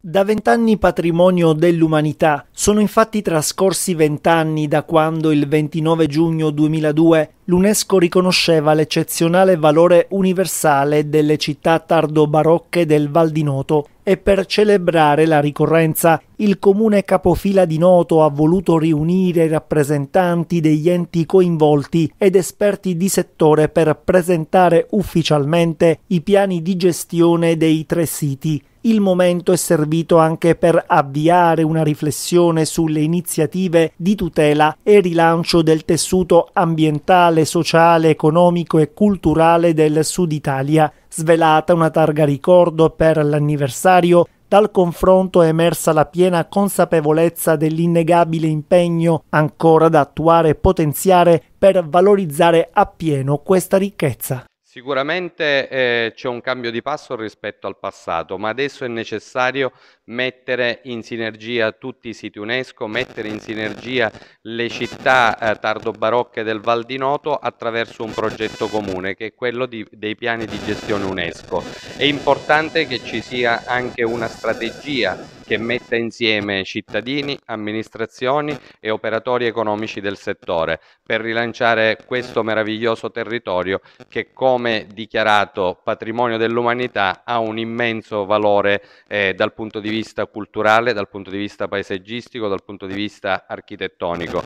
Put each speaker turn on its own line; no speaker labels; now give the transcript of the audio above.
Da vent'anni patrimonio dell'umanità sono infatti trascorsi vent'anni da quando il 29 giugno 2002 l'UNESCO riconosceva l'eccezionale valore universale delle città tardo-barocche del Val di Noto e per celebrare la ricorrenza il comune capofila di Noto ha voluto riunire rappresentanti degli enti coinvolti ed esperti di settore per presentare ufficialmente i piani di gestione dei tre siti. Il momento è servito anche per avviare una riflessione sulle iniziative di tutela e rilancio del tessuto ambientale sociale, sociale, economico e culturale del Sud Italia, svelata una targa ricordo per l'anniversario dal confronto è emersa la piena consapevolezza dell'innegabile impegno ancora da attuare e potenziare per valorizzare appieno questa ricchezza.
Sicuramente eh, c'è un cambio di passo rispetto al passato, ma adesso è necessario mettere in sinergia tutti i siti UNESCO, mettere in sinergia le città eh, tardo-barocche del Val di Noto attraverso un progetto comune che è quello di, dei piani di gestione UNESCO. È importante che ci sia anche una strategia che metta insieme cittadini, amministrazioni e operatori economici del settore per rilanciare questo meraviglioso territorio che come dichiarato patrimonio dell'umanità ha un immenso valore eh, dal punto di vista culturale, dal punto di vista paesaggistico, dal punto di vista architettonico.